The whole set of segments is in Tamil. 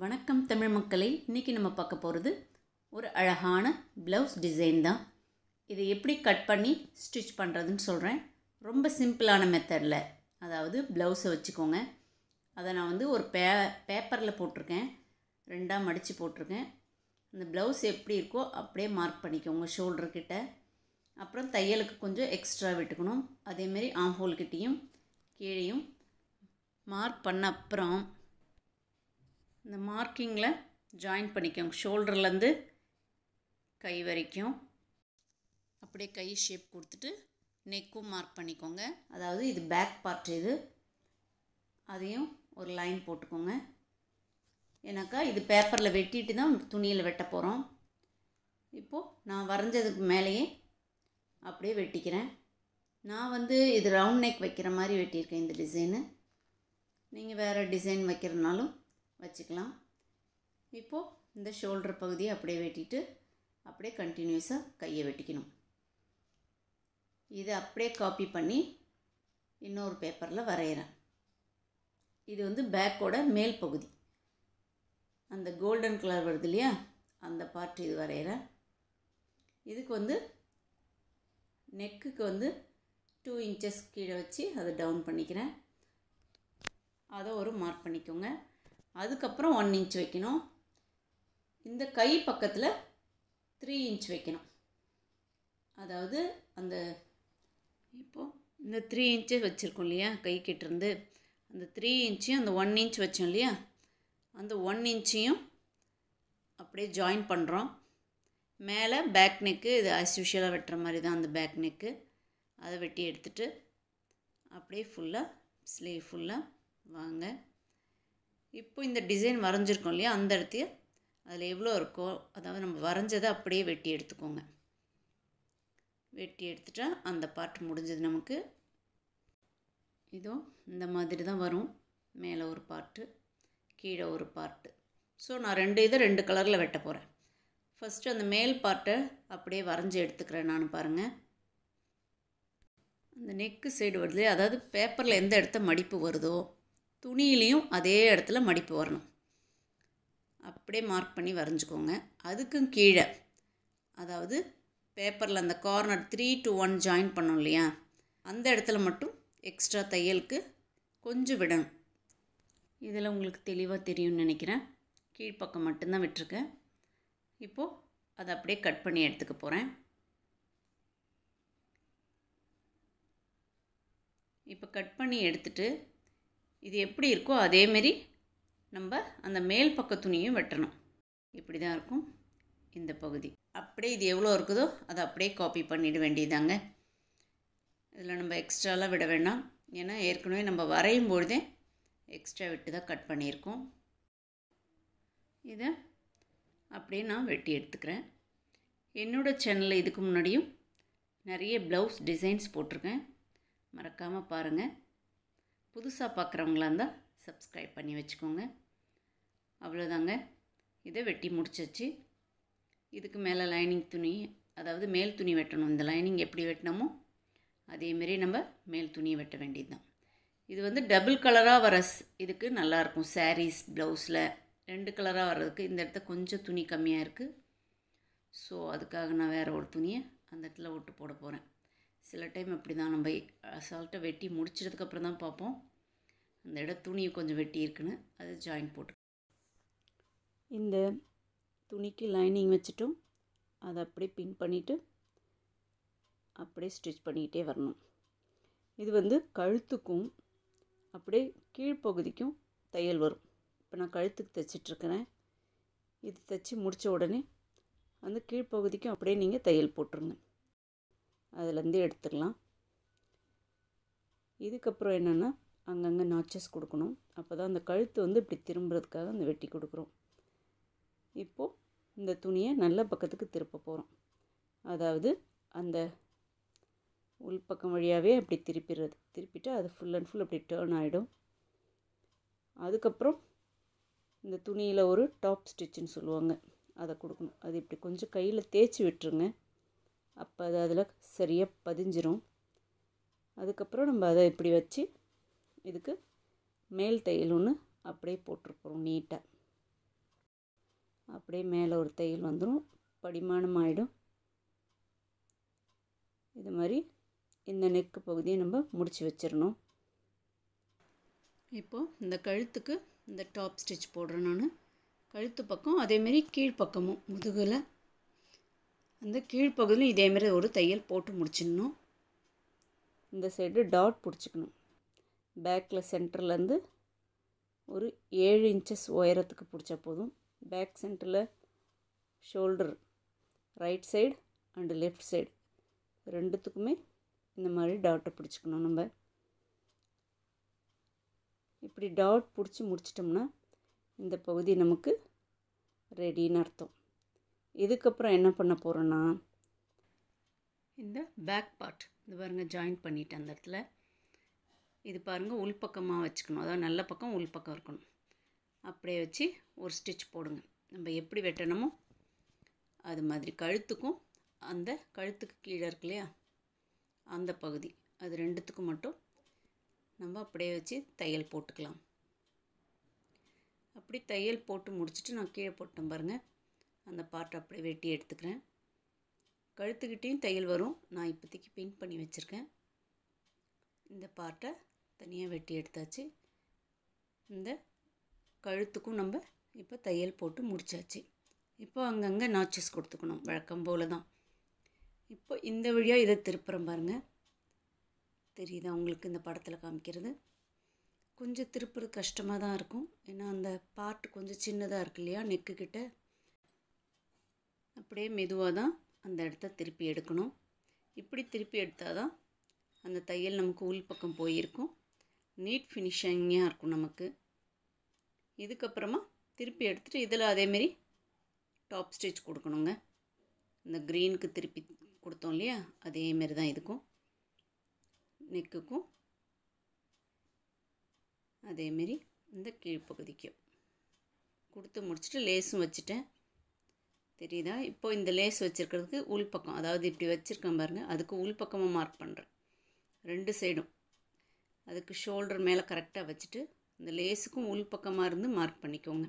வணக்கம் தமிழ் மக்களை இன்றைக்கி நம்ம பார்க்க போகிறது ஒரு அழகான ப்ளவுஸ் டிசைன் தான் இதை எப்படி கட் பண்ணி ஸ்டிச் பண்ணுறதுன்னு சொல்கிறேன் ரொம்ப சிம்பிளான மெத்தடில் அதாவது ப்ளவுஸை வச்சுக்கோங்க அதை நான் வந்து ஒரு பே பேப்பரில் போட்டிருக்கேன் ரெண்டாக மடித்து போட்டிருக்கேன் அந்த ப்ளவுஸ் எப்படி இருக்கோ அப்படியே மார்க் பண்ணிக்கோங்க ஷோல்டர்கிட்ட அப்புறம் தையலுக்கு கொஞ்சம் எக்ஸ்ட்ரா விட்டுக்கணும் அதேமாரி ஆம்ஹோல்கிட்டேயும் கீழேயும் மார்க் பண்ண அப்புறம் இந்த மார்க்கிங்கில் ஜாயின் பண்ணிக்கோங்க ஷோல்டர்லேருந்து கை வரைக்கும் அப்படியே கை ஷேப் கொடுத்துட்டு நெக்கும் மார்க் பண்ணிக்கோங்க அதாவது இது பேக் பார்ட் இது அதையும் ஒரு லைன் போட்டுக்கோங்க ஏன்னாக்கா இது பேப்பரில் வெட்டிட்டு தான் துணியில் வெட்ட போகிறோம் இப்போது நான் வரைஞ்சதுக்கு மேலேயே அப்படியே வெட்டிக்கிறேன் நான் வந்து இது ரவுண்ட் நெக் வைக்கிற மாதிரி வெட்டியிருக்கேன் இந்த டிசைனு நீங்கள் வேறு டிசைன் வைக்கிறதுனாலும் வச்சுக்கலாம் இப்போது இந்த ஷோல்டர் பகுதியை அப்படியே வெட்டிட்டு அப்படியே கண்டினியூஸாக கையை வெட்டிக்கணும் இதை அப்படியே காப்பி பண்ணி இன்னொரு பேப்பரில் வரைகிறேன் இது வந்து பேக்கோட மேல் பகுதி அந்த கோல்டன் கலர் வருது இல்லையா அந்த பார்ட் இது வரைகிறேன் இதுக்கு வந்து நெக்குக்கு வந்து டூ இன்ச்சஸ் கீழே வச்சு அதை டவுன் பண்ணிக்கிறேன் அதை ஒரு மார்க் பண்ணிக்கோங்க அதுக்கப்புறம் ஒன் இன்ச் வைக்கணும் இந்த கை பக்கத்தில் த்ரீ இன்ச் வைக்கணும் அதாவது அந்த இப்போது இந்த த்ரீ இன்ச்சு வச்சுருக்கோம் இல்லையா கிட்டிருந்து அந்த த்ரீ இன்ச்சையும் அந்த ஒன் இன்ச் வச்சோம் இல்லையா அந்த ஒன் இன்ச்சையும் அப்படியே ஜாயின் பண்ணுறோம் மேலே பேக் நெக்கு இது அஸ் வெட்டுற மாதிரி தான் அந்த பேக் நெக்கு அதை வெட்டி எடுத்துகிட்டு அப்படியே ஃபுல்லாக ஸ்லீவ் ஃபுல்லாக வாங்க இப்போ இந்த டிசைன் வரைஞ்சிருக்கோம் இல்லையா அந்த இடத்தைய அதில் எவ்வளோ இருக்கோ அதாவது நம்ம வரைஞ்சதை அப்படியே வெட்டி எடுத்துக்கோங்க வெட்டி எடுத்துட்டா அந்த பாட்டு முடிஞ்சது நமக்கு இதோ இந்த மாதிரி தான் வரும் மேலே ஒரு பார்ட்டு கீழே ஒரு பார்ட்டு ஸோ நான் ரெண்டு இதை ரெண்டு கலரில் வெட்ட போகிறேன் ஃபஸ்ட்டு அந்த மேல் பார்ட்டை அப்படியே வரைஞ்சி எடுத்துக்கிறேன் நான் பாருங்கள் அந்த நெக்கு சைடு வருது அதாவது பேப்பரில் எந்த இடத்த மடிப்பு வருதோ துணியிலையும் அதே இடத்துல மடிப்பு வரணும் அப்படியே மார்க் பண்ணி வரைஞ்சிக்கோங்க அதுக்கும் கீழே அதாவது பேப்பரில் அந்த corner three to one join பண்ணோம் இல்லையா அந்த இடத்துல மட்டும் எக்ஸ்ட்ரா தையலுக்கு கொஞ்சம் விடணும் இதில் உங்களுக்கு தெளிவாக தெரியும்னு நினைக்கிறேன் கீழ்ப்பக்கம் மட்டும்தான் விட்டுருக்கேன் இப்போது அதை அப்படியே கட் பண்ணி எடுத்துக்க போகிறேன் இப்போ கட் பண்ணி எடுத்துகிட்டு இது எப்படி இருக்கோ அதேமாரி நம்ம அந்த மேல் பக்க துணியும் வெட்டணும் இப்படி தான் இருக்கும் இந்த பகுதி அப்படியே இது எவ்வளோ இருக்குதோ அதை அப்படியே காப்பி பண்ணிட வேண்டியதாங்க இதில் நம்ம எக்ஸ்ட்ராலாம் விட வேண்டாம் ஏன்னா ஏற்கனவே நம்ம வரையும் பொழுதே எக்ஸ்ட்ரா விட்டு தான் கட் பண்ணியிருக்கோம் இதை அப்படியே நான் வெட்டி எடுத்துக்கிறேன் என்னோடய சேனலில் இதுக்கு முன்னாடியும் நிறைய ப்ளவுஸ் டிசைன்ஸ் போட்டிருக்கேன் மறக்காமல் பாருங்கள் புதுசாக பார்க்குறவங்களா இருந்தால் சப்ஸ்கிரைப் பண்ணி வச்சுக்கோங்க அவ்வளோதாங்க இதை வெட்டி முடிச்சிச்சு இதுக்கு மேலே லைனிங் துணி அதாவது மேல் துணி வெட்டணும் இந்த லைனிங் எப்படி வெட்டினோமோ அதேமாரி நம்ம மேல் துணியை வெட்ட வேண்டியது தான் இது வந்து டபுள் கலராக வர இதுக்கு நல்லாயிருக்கும் சாரீஸ் ப்ளவுஸில் ரெண்டு கலராக வர்றதுக்கு இந்த இடத்த கொஞ்சம் துணி கம்மியாக இருக்குது ஸோ அதுக்காக நான் வேறு ஒரு துணியை அந்த இடத்துல ஒட்டு போட போகிறேன் சில டைம் அப்படி தான் நம்ம அசால்ட்டாக வெட்டி முடிச்சதுக்கப்புறம் தான் பார்ப்போம் அந்த இடம் துணியை கொஞ்சம் வெட்டி இருக்குன்னு அதை ஜாயின் போட்டு இந்த துணிக்கு லைனிங் வச்சுட்டும் அதை அப்படியே பின் பண்ணிவிட்டு அப்படியே ஸ்டிச் பண்ணிக்கிட்டே வரணும் இது வந்து கழுத்துக்கும் அப்படியே கீழ்ப்பகுதிக்கும் தையல் வரும் இப்போ நான் கழுத்துக்கு தைச்சிட்ருக்கிறேன் இது தைச்சி முடித்த உடனே அந்த கீழ்ப்பகுதிக்கும் அப்படியே நீங்கள் தையல் போட்டுருங்க அதுலேருந்து எடுத்துக்கலாம் இதுக்கப்புறம் என்னென்னா அங்கங்கே நாச்சஸ் கொடுக்கணும் அப்போ தான் அந்த கழுத்து வந்து இப்படி திரும்புறதுக்காக அந்த வெட்டி கொடுக்குறோம் இப்போது இந்த துணியை நல்ல பக்கத்துக்கு திருப்ப போகிறோம் அதாவது அந்த உள்பக்கம் வழியாகவே அப்படி திருப்பிடுறது திருப்பிட்டு அது ஃபுல் அண்ட் ஃபுல் அப்படி டேர்ன் ஆகிடும் அதுக்கப்புறம் இந்த துணியில் ஒரு டாப் ஸ்டிச்சுன்னு சொல்லுவாங்க அதை கொடுக்கணும் அது இப்படி கொஞ்சம் கையில் தேய்ச்சி விட்டுருங்க அப்போ அது அதில் சரியாக பதிஞ்சிரும் அதுக்கப்புறம் நம்ம அதை இப்படி வச்சு இதுக்கு மேல் தையல் ஒன்று அப்படியே போட்டிருப்போம் நீட்டாக அப்படியே மேலே ஒரு தையல் வந்துடும் படிமானம் ஆகிடும் இது மாதிரி இந்த நெக்கு பகுதியை நம்ம முடித்து வச்சிடணும் இப்போது இந்த கழுத்துக்கு இந்த டாப் ஸ்டிச் போடுறேன் நான் கழுத்து பக்கம் அதேமாரி கீழ்ப்பக்கமும் முதுகில் அந்த கீழ்ப்பகுதியிலும் இதேமாரி ஒரு தையல் போட்டு முடிச்சிடணும் இந்த சைடு டாட் பிடிச்சிக்கணும் பேக்கில் சென்டர்லேருந்து ஒரு ஏழு இன்ச்சஸ் உயரத்துக்கு பிடிச்சா போதும் பேக் சென்டரில் shoulder right side and left side ரெண்டுத்துக்குமே இந்த மாதிரி டாட்டை பிடிச்சிக்கணும் நம்ம இப்படி டாட் பிடிச்சி முடிச்சிட்டோம்னா இந்த பகுதி நமக்கு ரெடின்னு அர்த்தம் இதுக்கப்புறம் என்ன பண்ண போகிறோன்னா இந்த பேக் பார்ட் இது பாருங்கள் ஜாயின் பண்ணிவிட்டு அந்த இடத்துல இது பாருங்கள் உள்பக்கமாக வச்சுக்கணும் அதாவது நல்ல பக்கம் உள்பக்கம் இருக்கணும் அப்படியே வச்சு ஒரு ஸ்டிச் போடுங்க நம்ம எப்படி வெட்டணுமோ அது மாதிரி கழுத்துக்கும் அந்த கழுத்துக்கு கீழே இருக்கு இல்லையா அந்த பகுதி அது ரெண்டுத்துக்கும் மட்டும் நம்ம அப்படியே வச்சு தையல் போட்டுக்கலாம் அப்படி தையல் போட்டு முடிச்சுட்டு நான் கீழே போட்டேன் பாருங்கள் அந்த பார்ட் அப்படியே வெட்டி எடுத்துக்கிறேன் கழுத்துக்கிட்டேயும் தையல் வரும் நான் இப்போதைக்கு பின் பண்ணி வச்சுருக்கேன் இந்த பார்ட்டை தனியாக வெட்டி எடுத்தாச்சு இந்த கழுத்துக்கும் நம்ம இப்போ தையல் போட்டு முடித்தாச்சு இப்போ அங்கங்கே நாச்சஸ் கொடுத்துக்கணும் வழக்கம் போல் தான் இப்போ இந்த வழியாக இதை திருப்புறம் பாருங்கள் தெரியுதா உங்களுக்கு இந்த படத்தில் காமிக்கிறது கொஞ்சம் திருப்புறது கஷ்டமாக தான் இருக்கும் ஏன்னா அந்த பார்ட் கொஞ்சம் சின்னதாக இருக்கு இல்லையா நெக்கு கிட்டே அப்படியே மெதுவாக தான் அந்த இடத்த திருப்பி எடுக்கணும் இப்படி திருப்பி எடுத்தால் தான் அந்த தையல் நமக்கு உள் பக்கம் போயிருக்கும் நீட் ஃபினிஷிங்காக இருக்கும் நமக்கு இதுக்கப்புறமா திருப்பி எடுத்துகிட்டு இதில் அதேமாரி டாப் ஸ்டிச் கொடுக்கணுங்க இந்த க்ரீனுக்கு திருப்பி கொடுத்தோம் இல்லையா அதேமாரி தான் இதுக்கும் நெக்குக்கும் அதேமாரி இந்த கீழ்ப்பகுதிக்கும் கொடுத்து முடிச்சுட்டு லேஸும் வச்சுட்டேன் தெரியுதா இப்போ இந்த லேஸ் வச்சுருக்கிறதுக்கு உள்பக்கம் அதாவது இப்படி வச்சுருக்கேன் பாருங்கள் அதுக்கு பக்கமாக மார்க் பண்ணுறேன் ரெண்டு சைடும் அதுக்கு ஷோல்டர் மேலே கரெக்டாக வச்சுட்டு இந்த லேஸுக்கும் உள்பக்கமாக இருந்து மார்க் பண்ணிக்கோங்க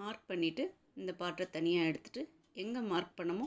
மார்க் பண்ணிவிட்டு இந்த பாட்டை தனியாக எடுத்துகிட்டு எங்கே மார்க் பண்ணமோ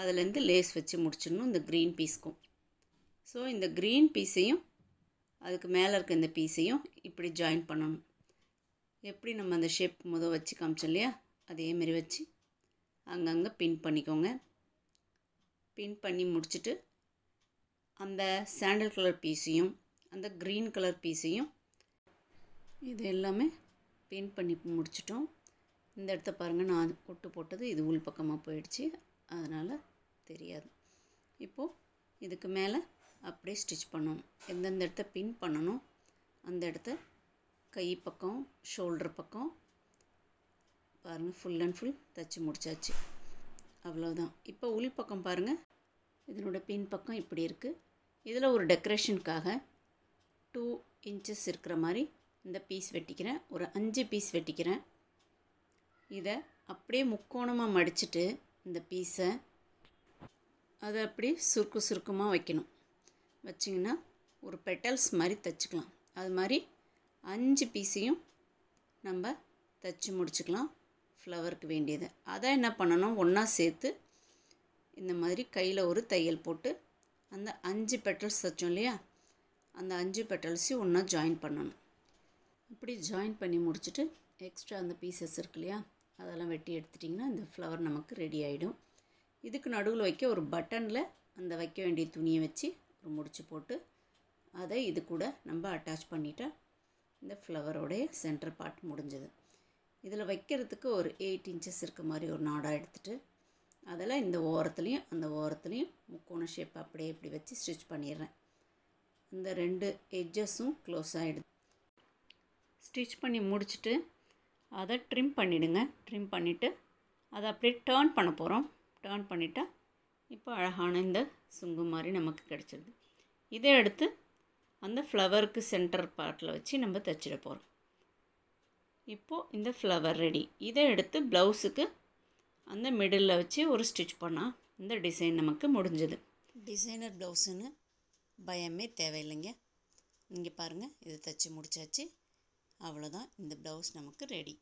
அதுலேருந்து லேஸ் வச்சு முடிச்சிடணும் இந்த க்ரீன் பீஸ்க்கும் ஸோ இந்த க்ரீன் பீஸையும் அதுக்கு மேலே இருக்க இந்த பீஸையும் இப்படி ஜாயின் பண்ணணும் எப்படி நம்ம அந்த ஷேப் முதல் வச்சு காமிச்சோம் இல்லையா அதேமாரி வச்சு அங்கங்கே பின் பண்ணிக்கோங்க பின் பண்ணி முடிச்சுட்டு அந்த சாண்டல் கலர் பீஸையும் அந்த க்ரீன் கலர் பீஸையும் இது எல்லாமே பின் பண்ணி முடிச்சிட்டோம் இந்த இடத்த பாருங்கள் நான் கொட்டு போட்டது இது உள் பக்கமாக போயிடுச்சு அதனால் தெரியாது இப்போது இதுக்கு மேலே அப்படியே ஸ்டிச் பண்ணணும் எந்தெந்த இடத்த பின் பண்ணணும் அந்த இடத்த கை பக்கம் ஷோல்டர் பக்கம் பாருங்கள் ஃபுல் அண்ட் ஃபுல் தைச்சி முடித்தாச்சு அவ்வளோதான் இப்போ உள் பக்கம் பாருங்கள் இதனோட பின் பக்கம் இப்படி இருக்குது இதில் ஒரு டெக்கரேஷனுக்காக டூ இன்ச்சஸ் இருக்கிற மாதிரி இந்த பீஸ் வெட்டிக்கிறேன் ஒரு அஞ்சு பீஸ் வெட்டிக்கிறேன் இதை அப்படியே முக்கோணமாக மடிச்சுட்டு இந்த பீஸை அதை அப்படி சுருக்கு சுருக்கமாக வைக்கணும் வச்சிங்கன்னா ஒரு பெட்டல்ஸ் மாதிரி தச்சுக்கலாம் அது மாதிரி அஞ்சு பீஸையும் நம்ம தைச்சி முடிச்சுக்கலாம் ஃப்ளவருக்கு வேண்டியது அதை என்ன பண்ணணும் ஒன்றா சேர்த்து இந்த மாதிரி கையில் ஒரு தையல் போட்டு அந்த அஞ்சு பெட்டல்ஸ் வச்சோம் இல்லையா அந்த அஞ்சு பெட்டல்ஸையும் ஒன்றா ஜாயின் பண்ணணும் இப்படி ஜாயின் பண்ணி முடிச்சுட்டு எக்ஸ்ட்ரா அந்த பீசஸ் இருக்கு இல்லையா அதெல்லாம் வெட்டி எடுத்துட்டிங்கன்னா இந்த ஃப்ளவர் நமக்கு ரெடி ஆகிடும் இதுக்கு நடுவில் வைக்க ஒரு பட்டனில் அந்த வைக்க வேண்டிய துணியை வச்சு ஒரு முடிச்சு போட்டு அதை இது கூட நம்ம அட்டாச் பண்ணிவிட்டால் இந்த ஃப்ளவரோடைய சென்டர் பார்ட் முடிஞ்சது இதில் வைக்கிறதுக்கு ஒரு எயிட் இன்ச்சஸ் இருக்க மாதிரி ஒரு நாடாக எடுத்துகிட்டு அதில் இந்த ஓரத்துலேயும் அந்த ஓரத்துலேயும் முக்கோண ஷேப் அப்படியே இப்படி வச்சு ஸ்டிச் பண்ணிடுறேன் இந்த ரெண்டு எட்ஜஸும் க்ளோஸ் ஆகிடுது ஸ்டிச் பண்ணி முடிச்சுட்டு அதை ட்ரிம் பண்ணிவிடுங்க ட்ரிம் பண்ணிவிட்டு அதை அப்படியே டேர்ன் பண்ண போகிறோம் டேர்ன் பண்ணிவிட்டால் இப்போ அழகான இந்த சுங்கு மாதிரி நமக்கு கிடச்சிடுது இதை எடுத்து அந்த ஃப்ளவருக்கு சென்டர் பார்ட்டில் வச்சு நம்ம தைச்சிட போகிறோம் இப்போது இந்த ஃப்ளவர் ரெடி இதை எடுத்து ப்ளவுஸுக்கு அந்த மிடில் வச்சு ஒரு ஸ்டிச் பண்ணால் இந்த டிசைன் நமக்கு முடிஞ்சது டிசைனர் ப்ளவுஸுன்னு பயமே தேவையில்லைங்க இங்கே பாருங்கள் இதை தைச்சி முடித்தாச்சு அவ்வளோதான் இந்த ப்ளவுஸ் நமக்கு ரெடி